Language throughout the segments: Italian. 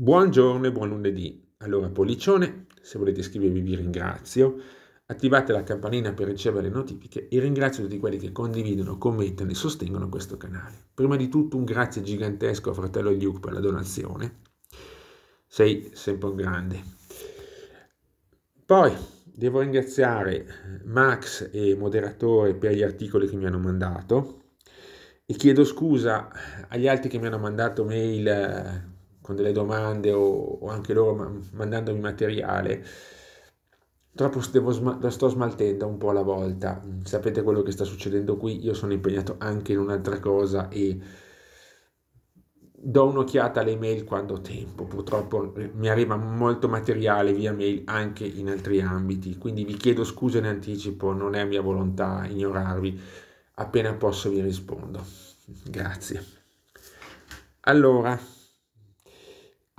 Buongiorno e buon lunedì. Allora, Pollicione, se volete iscrivervi vi ringrazio. Attivate la campanella per ricevere le notifiche e ringrazio tutti quelli che condividono, commentano e sostengono questo canale. Prima di tutto un grazie gigantesco a fratello Luke per la donazione. Sei sempre un grande. Poi devo ringraziare Max e moderatore per gli articoli che mi hanno mandato e chiedo scusa agli altri che mi hanno mandato mail con delle domande o, o anche loro ma, mandandomi materiale. Purtroppo devo, sto smaltendo un po' alla volta. Sapete quello che sta succedendo qui? Io sono impegnato anche in un'altra cosa e do un'occhiata alle mail quando ho tempo. Purtroppo eh, mi arriva molto materiale via mail anche in altri ambiti, quindi vi chiedo scusa in anticipo, non è mia volontà ignorarvi. Appena posso vi rispondo. Grazie. Allora,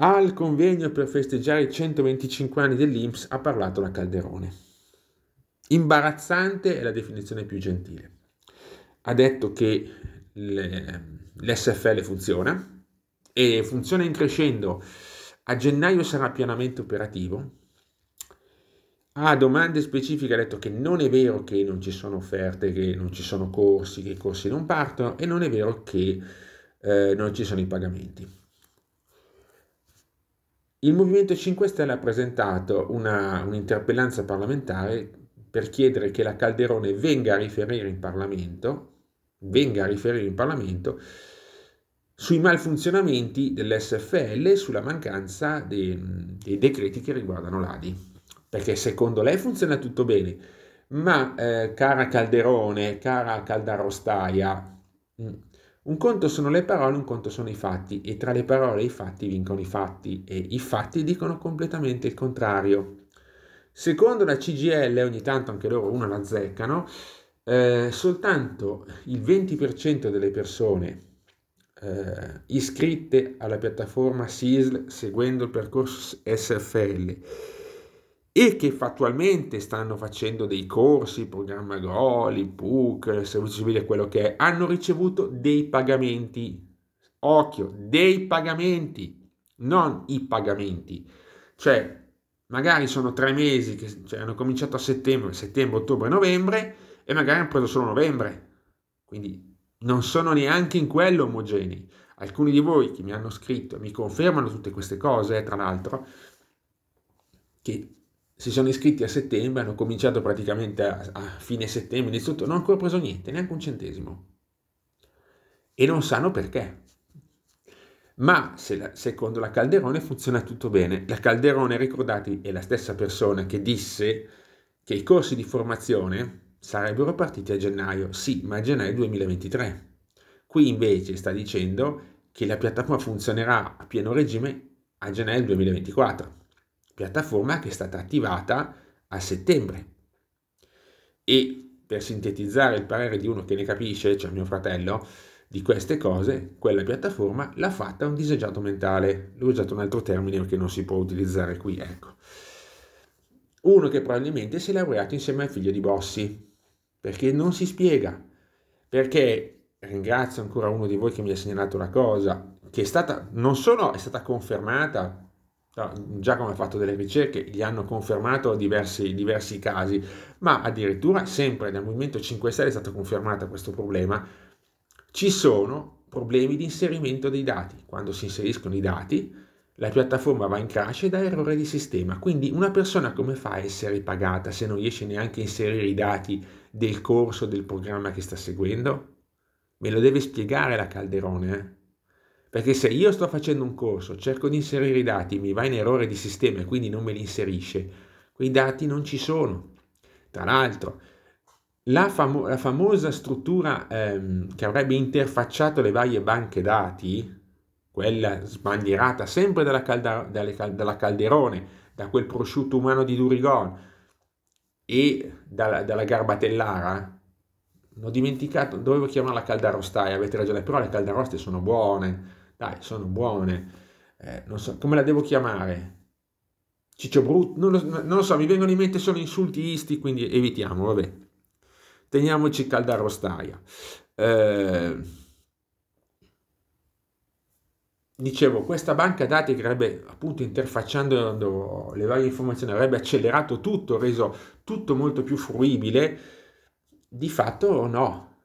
al convegno per festeggiare i 125 anni dell'Inps ha parlato la Calderone. Imbarazzante è la definizione più gentile. Ha detto che l'SFL funziona e funziona in crescendo. A gennaio sarà pienamente operativo. A domande specifiche ha detto che non è vero che non ci sono offerte, che non ci sono corsi, che i corsi non partono e non è vero che eh, non ci sono i pagamenti. Il Movimento 5 Stelle ha presentato una, un'interpellanza parlamentare per chiedere che la Calderone venga a riferire in Parlamento, venga a riferire in Parlamento sui malfunzionamenti dell'SFL e sulla mancanza dei, dei, decreti che riguardano l'ADI. Perché secondo lei funziona tutto bene, ma eh, cara Calderone, cara Caldarostaia, mm, un conto sono le parole, un conto sono i fatti e tra le parole e i fatti vincono i fatti e i fatti dicono completamente il contrario. Secondo la CGL, ogni tanto anche loro uno la zeccano, eh, soltanto il 20% delle persone eh, iscritte alla piattaforma SISL seguendo il percorso SFL e che fattualmente stanno facendo dei corsi, programma Groli, PUC, servizio civile, quello che è, hanno ricevuto dei pagamenti. Occhio, dei pagamenti, non i pagamenti. Cioè, magari sono tre mesi che cioè, hanno cominciato a settembre, settembre, ottobre, novembre e magari hanno preso solo novembre. Quindi non sono neanche in quello omogenei. Alcuni di voi che mi hanno scritto mi confermano tutte queste cose, tra l'altro, che si sono iscritti a settembre, hanno cominciato praticamente a, a fine settembre, inizio tutto, non hanno ancora preso niente, neanche un centesimo. E non sanno perché. Ma se la, secondo la Calderone funziona tutto bene. La Calderone, ricordatevi, è la stessa persona che disse che i corsi di formazione sarebbero partiti a gennaio, sì, ma a gennaio 2023. Qui invece sta dicendo che la piattaforma funzionerà a pieno regime a gennaio 2024 piattaforma che è stata attivata a settembre. E per sintetizzare il parere di uno che ne capisce, cioè mio fratello, di queste cose, quella piattaforma l'ha fatta un disagiato mentale. L'ho usato un altro termine che non si può utilizzare qui, ecco. Uno che probabilmente si è laureato insieme al figlio di Bossi, perché non si spiega. Perché ringrazio ancora uno di voi che mi ha segnalato la cosa, che è stata non solo è stata confermata Giacomo ha fatto delle ricerche, gli hanno confermato diversi, diversi casi, ma addirittura sempre dal Movimento 5 Stelle è stato confermato questo problema. Ci sono problemi di inserimento dei dati. Quando si inseriscono i dati, la piattaforma va in crash e dà errore di sistema. Quindi una persona come fa a essere pagata se non riesce neanche a inserire i dati del corso, del programma che sta seguendo? Me lo deve spiegare la Calderone, eh? Perché se io sto facendo un corso, cerco di inserire i dati, mi va in errore di sistema e quindi non me li inserisce, quei dati non ci sono. Tra l'altro, la, famo- la famosa struttura ehm, che avrebbe interfacciato le varie banche dati, quella sbandierata sempre dalla, calda- cal- dalla Calderone, da quel prosciutto umano di Durigon e dalla, dalla Garbatellara, ho dimenticato, dovevo chiamarla caldarostaia, avete ragione, però le caldaroste sono buone. Dai, sono buone. Eh, non so, come la devo chiamare? Ciccio brutto? Non lo, non lo so, mi vengono in mente solo insulti isti, quindi evitiamo, vabbè. Teniamoci calda rostaia. Eh, dicevo, questa banca dati che avrebbe, appunto, interfacciando le varie informazioni, avrebbe accelerato tutto, reso tutto molto più fruibile, di fatto no,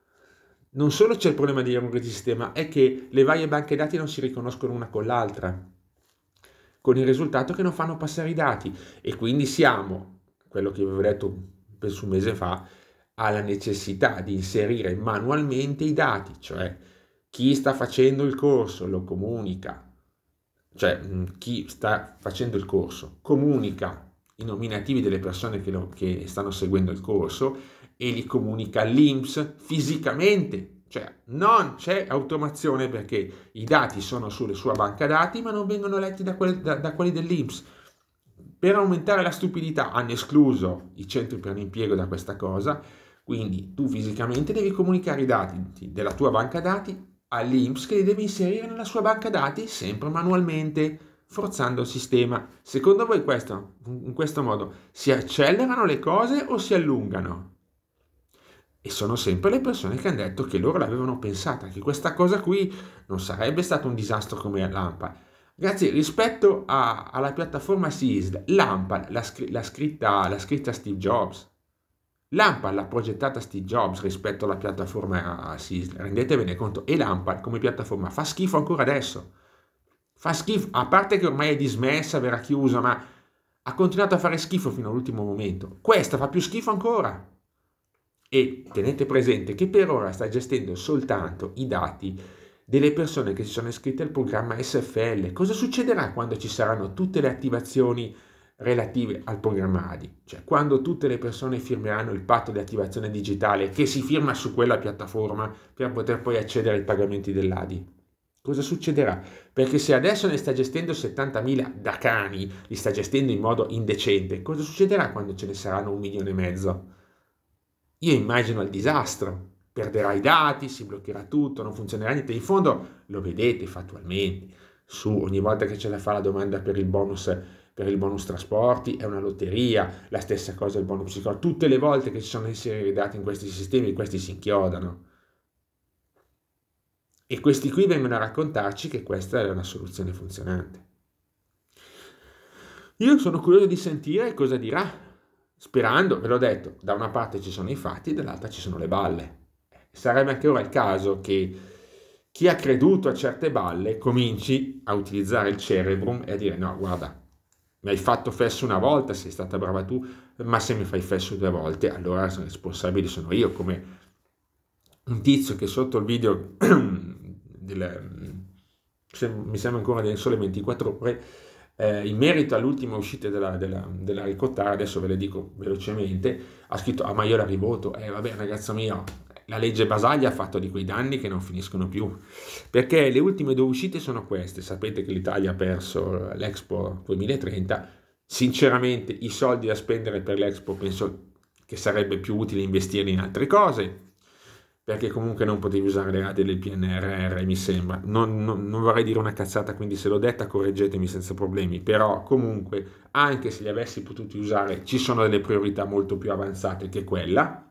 non solo c'è il problema di un sistema, è che le varie banche dati non si riconoscono una con l'altra, con il risultato che non fanno passare i dati e quindi siamo, quello che avevo detto penso un mese fa, alla necessità di inserire manualmente i dati, cioè chi sta facendo il corso lo comunica, cioè chi sta facendo il corso comunica i nominativi delle persone che, lo, che stanno seguendo il corso e li comunica all'INPS fisicamente, cioè non c'è automazione perché i dati sono sulle sue banca dati ma non vengono letti da quelli, da, da quelli dell'INPS. Per aumentare la stupidità hanno escluso i centri per l'impiego da questa cosa, quindi tu fisicamente devi comunicare i dati della tua banca dati all'INPS che li devi inserire nella sua banca dati sempre manualmente, forzando il sistema. Secondo voi questo, in questo modo si accelerano le cose o si allungano? E sono sempre le persone che hanno detto che loro l'avevano pensata, che questa cosa qui non sarebbe stato un disastro come l'AMPA. Ragazzi, rispetto a, alla piattaforma SISL, l'AMPA l'ha, scr- scritta, l'ha scritta Steve Jobs. L'AMPA l'ha progettata Steve Jobs rispetto alla piattaforma SISL, rendetevene conto. E l'AMPA come piattaforma fa schifo ancora adesso. Fa schifo, a parte che ormai è dismessa, verrà chiusa, ma ha continuato a fare schifo fino all'ultimo momento. Questa fa più schifo ancora e tenete presente che per ora sta gestendo soltanto i dati delle persone che si sono iscritte al programma SFL. Cosa succederà quando ci saranno tutte le attivazioni relative al programma ADI? Cioè quando tutte le persone firmeranno il patto di attivazione digitale che si firma su quella piattaforma per poter poi accedere ai pagamenti dell'ADI? Cosa succederà? Perché se adesso ne sta gestendo 70.000 da cani, li sta gestendo in modo indecente, cosa succederà quando ce ne saranno un milione e mezzo? Io immagino il disastro, perderà i dati, si bloccherà tutto, non funzionerà niente. In fondo lo vedete fattualmente, su ogni volta che ce la fa la domanda per il bonus per il bonus trasporti è una lotteria, la stessa cosa il bonus psicologo. Tutte le volte che ci sono inseriti dati in questi sistemi, questi si inchiodano. E questi qui vengono a raccontarci che questa è una soluzione funzionante. Io sono curioso di sentire cosa dirà sperando, ve l'ho detto, da una parte ci sono i fatti dall'altra ci sono le balle. Sarebbe anche ora il caso che chi ha creduto a certe balle cominci a utilizzare il cerebrum e a dire no, guarda, mi hai fatto fesso una volta, sei stata brava tu, ma se mi fai fesso due volte, allora sono responsabile sono io, come un tizio che sotto il video del, mm, mi sembra ancora del sole 24 ore eh, in merito all'ultima uscita della, della, della, Ricottara, adesso ve le dico velocemente, ha scritto, ah ma io la rivoto, eh vabbè ragazzo mio, la legge Basaglia ha fatto di quei danni che non finiscono più, perché le ultime due uscite sono queste, sapete che l'Italia ha perso l'Expo 2030, sinceramente i soldi da spendere per l'Expo penso che sarebbe più utile investirli in altre cose, perché comunque non potevi usare le radio del PNRR, mi sembra. Non, non, non, vorrei dire una cazzata, quindi se l'ho detta correggetemi senza problemi, però comunque anche se li avessi potuti usare ci sono delle priorità molto più avanzate che quella.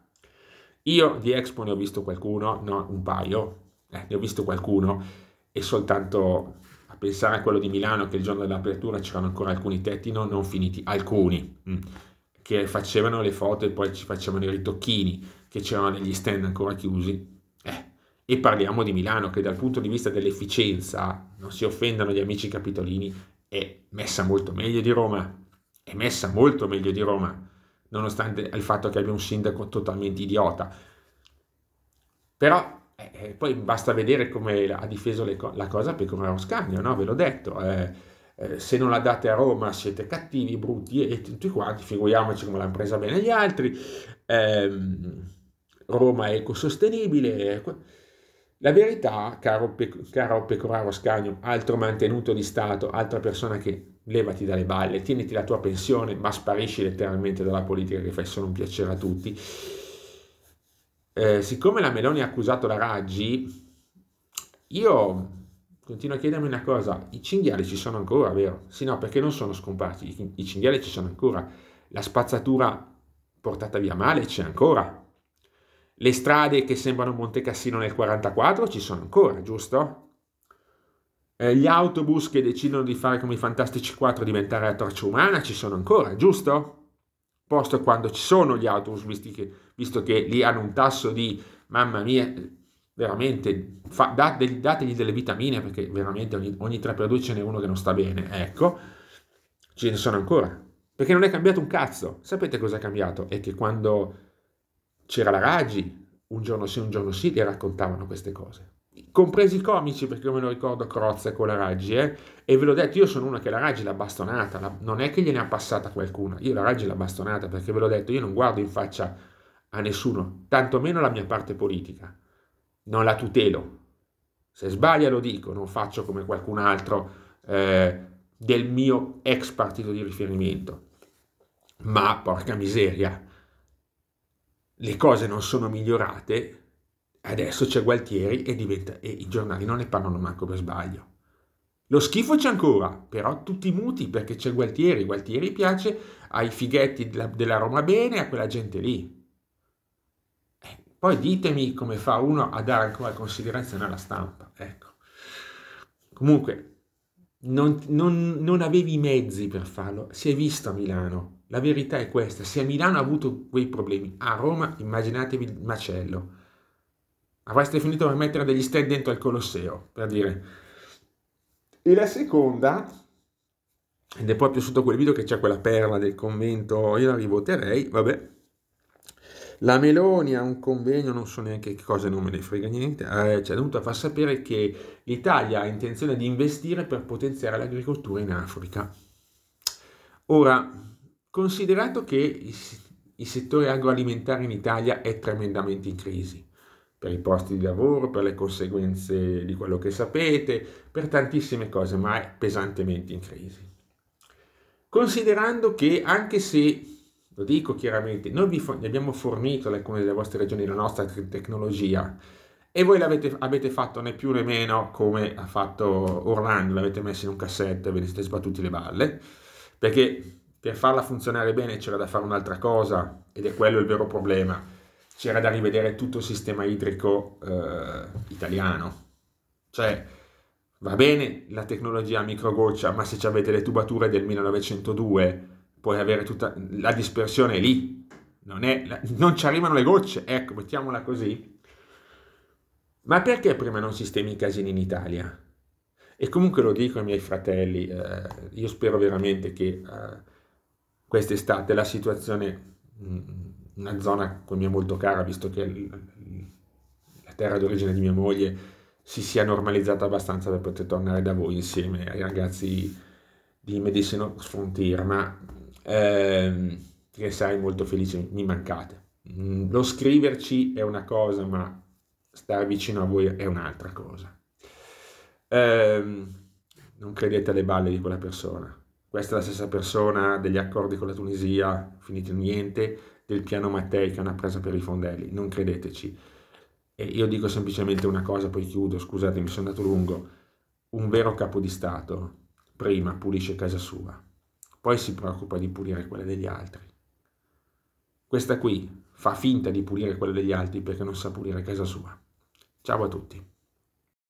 Io di Expo ne ho visto qualcuno, no, un paio, eh, ne ho visto qualcuno e soltanto a pensare a quello di Milano che il giorno dell'apertura c'erano ancora alcuni tetti non, non finiti, alcuni, mm, che facevano le foto e poi ci facevano i ritocchini che c'erano degli stand ancora chiusi. Eh, e parliamo di Milano che dal punto di vista dell'efficienza, non si offendano gli amici capitolini, è messa molto meglio di Roma. È messa molto meglio di Roma, nonostante il fatto che abbia un sindaco totalmente idiota. Però eh, eh poi basta vedere come ha difeso co- la cosa per Pecoraro Scagno, no? ve l'ho detto. Eh, eh, se non la date a Roma siete cattivi, brutti e tutti quanti, figuriamoci come l'hanno presa bene gli altri. Ehm, Roma è ecosostenibile. La verità, caro, caro Pecoraro Scagno, altro mantenuto di Stato, altra persona che levati dalle balle, tieniti la tua pensione, ma sparisci letteralmente dalla politica che fai solo un piacere a tutti. Eh, siccome la Meloni ha accusato la Raggi, io continuo a chiedermi una cosa, i cinghiali ci sono ancora, vero? Sì, no, perché non sono scomparsi, i cinghiali ci sono ancora, la spazzatura portata via male c'è ancora, le strade che sembrano Monte Cassino nel 1944 ci sono ancora, giusto? Eh, gli autobus che decidono di fare come i Fantastici 4 diventare la torcia umana ci sono ancora, giusto? Posto quando ci sono gli autobus, visto che, visto che lì hanno un tasso di, mamma mia, veramente, fa, date, dategli delle vitamine perché veramente ogni, ogni 3x2 ce n'è uno che non sta bene, ecco, ce ne sono ancora. Perché non è cambiato un cazzo. Sapete cosa è cambiato? È che quando c'era la Raggi, un giorno sì, un giorno sì, le raccontavano queste cose. Compresi i comici, perché io me lo ricordo Crozza con la Raggi, eh? e ve l'ho detto, io sono uno che la Raggi l'ha bastonata, la... non è che gliene ha passata qualcuna, io la Raggi l'ha bastonata, perché ve l'ho detto, io non guardo in faccia a nessuno, tantomeno la mia parte politica, non la tutelo. Se sbaglia lo dico, non faccio come qualcun altro eh, del mio ex partito di riferimento. Ma porca miseria, le cose non sono migliorate, adesso c'è Gualtieri e, diventa, e i giornali non ne parlano manco per sbaglio. Lo schifo c'è ancora, però tutti muti perché c'è Gualtieri. Gualtieri piace ai fighetti della, della Roma bene, a quella gente lì. Eh, poi ditemi come fa uno a dare ancora considerazione alla stampa. Ecco. Comunque, non, non, non avevi i mezzi per farlo. Si è visto a Milano la verità è questa, se a Milano ha avuto quei problemi, a Roma immaginatevi il macello. Avreste finito per mettere degli stand dentro al Colosseo, per dire. E la seconda, ed è proprio sotto quel video che c'è quella perla del convento, io la rivoterei, vabbè. La Meloni a un convegno, non so neanche che cosa, non me ne frega niente, eh, ci è dovuta far sapere che l'Italia ha intenzione di investire per potenziare l'agricoltura in Africa. Ora, Considerato che il, settore agroalimentare in Italia è tremendamente in crisi, per i posti di lavoro, per le conseguenze di quello che sapete, per tantissime cose, ma è pesantemente in crisi. Considerando che anche se, lo dico chiaramente, noi vi, vi abbiamo fornito ad alcune delle vostre regioni la nostra tecnologia e voi l'avete avete fatto né più né meno come ha fatto Orlando, l'avete messo in un cassetto e ve ne siete sbattuti le balle, perché per farla funzionare bene c'era da fare un'altra cosa ed è quello il vero problema. C'era da rivedere tutto il sistema idrico eh, italiano. Cioè, va bene la tecnologia a microgoccia, ma se avete le tubature del 1902 puoi avere tutta la dispersione lì. Non, è, non ci arrivano le gocce, ecco, mettiamola così. Ma perché prima non sistemi i casini in Italia? E comunque lo dico ai miei fratelli, eh, io spero veramente che eh, quest'estate la situazione, mm, una zona che mi molto cara, visto che la terra d'origine di mia moglie si sia normalizzata abbastanza per poter tornare da voi insieme ai ragazzi di Medicino Frontier, ma ehm, che sarei molto felice, mi mancate. Mm, lo scriverci è una cosa, ma stare vicino a voi è un'altra cosa. Ehm, non credete alle balle di quella persona, questa è la stessa persona degli accordi con la Tunisia, finiti in niente, del piano Mattei che è una presa per i fondelli, non credeteci. E io dico semplicemente una cosa, poi chiudo, scusate mi sono andato lungo. Un vero capo di Stato prima pulisce casa sua, poi si preoccupa di pulire quella degli altri. Questa qui fa finta di pulire quella degli altri perché non sa pulire casa sua. Ciao a tutti.